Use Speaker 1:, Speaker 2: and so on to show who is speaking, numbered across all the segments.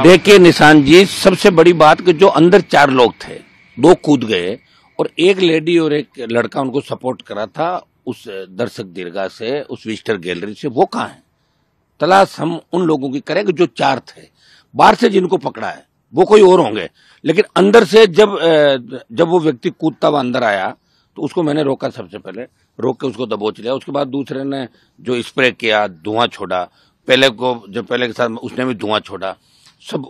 Speaker 1: देखिए निशान जी सबसे बड़ी बात कि जो अंदर चार लोग थे दो कूद गए और एक लेडी और एक लड़का उनको सपोर्ट करा था उस दर्शक दीर्घा से उस विस्टर गैलरी से वो कहा है तलाश हम उन लोगों की करें जो चार थे बाहर से जिनको पकड़ा है वो कोई और होंगे लेकिन अंदर से जब जब वो व्यक्ति कूदता हुआ अंदर आया तो उसको मैंने रोका सबसे पहले रोक के उसको दबोच लिया उसके बाद दूसरे ने जो स्प्रे किया धुआं छोड़ा पहले को जो पहले के साथ उसने भी धुआं छोड़ा सब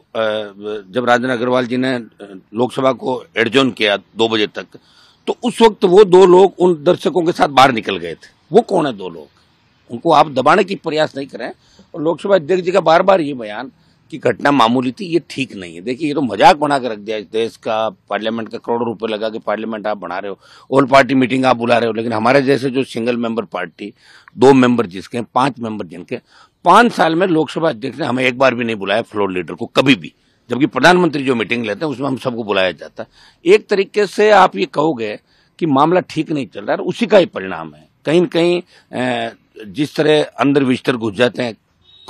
Speaker 1: जब राजन अग्रवाल जी ने लोकसभा को एडजोन किया दो बजे तक तो उस वक्त वो दो लोग उन दर्शकों के साथ बाहर निकल गए थे वो कौन है दो लोग उनको आप दबाने की प्रयास नहीं करें और लोकसभा अध्यक्ष जी का बार बार ये बयान की घटना मामूली थी ये ठीक नहीं है देखिए ये तो मजाक बना के रख दिया इस देश का पार्लियामेंट का करोड़ों रुपए लगा के पार्लियामेंट आप बना रहे हो ऑल पार्टी मीटिंग आप बुला रहे हो लेकिन हमारे जैसे जो सिंगल मेंबर पार्टी दो मेंबर जिसके हैं पांच मेंबर जिनके पांच साल में लोकसभा अध्यक्ष ने हमें एक बार भी नहीं बुलाया फ्लोर लीडर को कभी भी जबकि प्रधानमंत्री जो मीटिंग लेते हैं उसमें हम सबको बुलाया जाता है एक तरीके से आप ये कहोगे कि मामला ठीक नहीं चल रहा है उसी का ही परिणाम है कहीं कहीं जिस तरह अंदर विस्तर घुस जाते हैं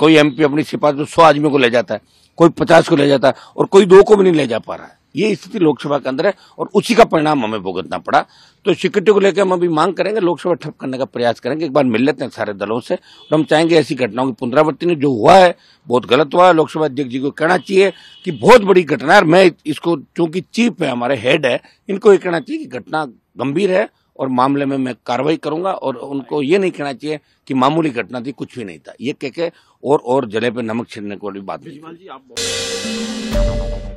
Speaker 1: कोई एमपी अपनी सिपाही तो सौ आदमियों को ले जाता है कोई पचास को ले जाता है और कोई दो को भी नहीं ले जा पा रहा है ये स्थिति लोकसभा के अंदर है और उसी का परिणाम हमें भुगतना पड़ा तो सिक्योरिटी को लेकर हम अभी मांग करेंगे लोकसभा ठप करने का प्रयास करेंगे एक बार मिल लेते हैं सारे दलों से और हम चाहेंगे ऐसी घटनाओं की पुनरावृत्ति नहीं जो हुआ है बहुत गलत हुआ है लोकसभा अध्यक्ष जी को कहना चाहिए कि बहुत बड़ी घटना है मैं इसको चूंकि चीफ है हमारे हेड है इनको ये कहना चाहिए कि घटना गंभीर है और मामले में मैं कार्रवाई करूंगा और उनको ये नहीं कहना चाहिए कि मामूली घटना थी कुछ भी नहीं था ये कह के और और जले पे नमक छिड़ने को भी बात नहीं